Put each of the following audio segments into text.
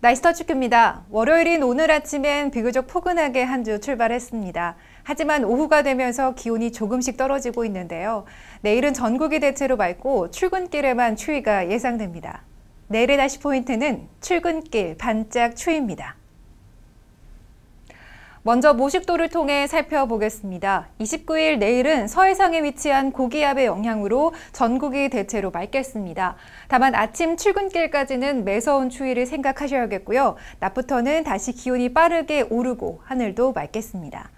나이스터축입니다. 월요일인 오늘 아침엔 비교적 포근하게 한 주 출발했습니다. 하지만 오후가 되면서 기온이 조금씩 떨어지고 있는데요. 내일은 전국이 대체로 맑고 출근길에만 추위가 예상됩니다. 내일의 날씨 포인트는 출근길 반짝 추위입니다. 먼저 모식도를 통해 살펴보겠습니다. 29일 내일은 서해상에 위치한 고기압의 영향으로 전국이 대체로 맑겠습니다. 다만 아침 출근길까지는 매서운 추위를 생각하셔야겠고요. 낮부터는 다시 기온이 빠르게 오르고 하늘도 맑겠습니다.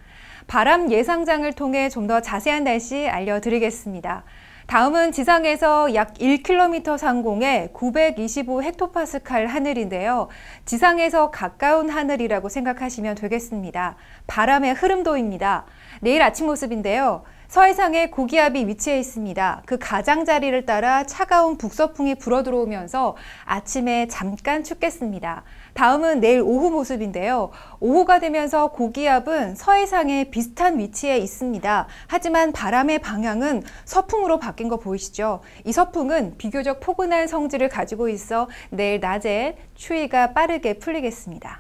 바람 예상장을 통해 좀 더 자세한 날씨 알려드리겠습니다. 다음은 지상에서 약 1km 상공에 925헥토파스칼 하늘인데요. 지상에서 가까운 하늘이라고 생각하시면 되겠습니다. 바람의 흐름도입니다. 내일 아침 모습인데요. 서해상의 고기압이 위치해 있습니다. 그 가장자리를 따라 차가운 북서풍이 불어들어오면서 아침에 잠깐 춥겠습니다. 다음은 내일 오후 모습인데요. 오후가 되면서 고기압은 서해상에 비슷한 위치에 있습니다. 하지만 바람의 방향은 서풍으로 바뀐 거 보이시죠? 이 서풍은 비교적 포근한 성질을 가지고 있어 내일 낮에 추위가 빠르게 풀리겠습니다.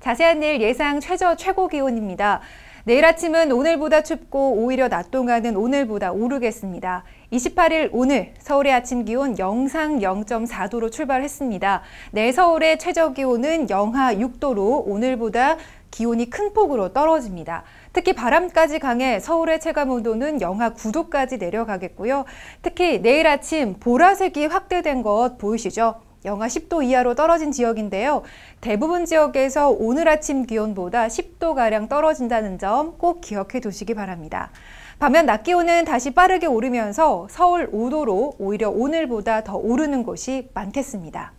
자세한 내일 예상 최저 최고 기온입니다. 내일 아침은 오늘보다 춥고 오히려 낮 동안은 오늘보다 오르겠습니다. 28일 오늘 서울의 아침 기온 영상 0.4도로 출발했습니다. 내일 서울의 최저 기온은 영하 6도로 오늘보다 기온이 큰 폭으로 떨어집니다. 특히 바람까지 강해 서울의 체감 온도는 영하 9도까지 내려가겠고요. 특히 내일 아침 보라색이 확대된 것 보이시죠? 영하 10도 이하로 떨어진 지역인데요. 대부분 지역에서 오늘 아침 기온보다 10도가량 떨어진다는 점 꼭 기억해 두시기 바랍니다. 반면 낮 기온은 다시 빠르게 오르면서 서울 5도로 오히려 오늘보다 더 오르는 곳이 많겠습니다.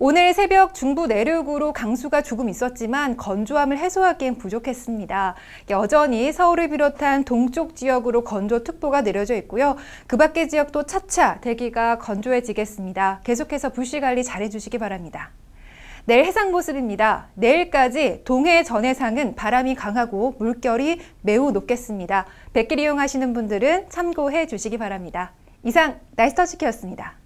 오늘 새벽 중부 내륙으로 강수가 조금 있었지만 건조함을 해소하기엔 부족했습니다. 여전히 서울을 비롯한 동쪽 지역으로 건조특보가 내려져 있고요. 그 밖의 지역도 차차 대기가 건조해지겠습니다. 계속해서 불씨관리 잘해주시기 바랍니다. 내일 해상 모습입니다. 내일까지 동해 전해상은 바람이 강하고 물결이 매우 높겠습니다. 백길 이용하시는 분들은 참고해 주시기 바랍니다. 이상 나이스터치키였습니다.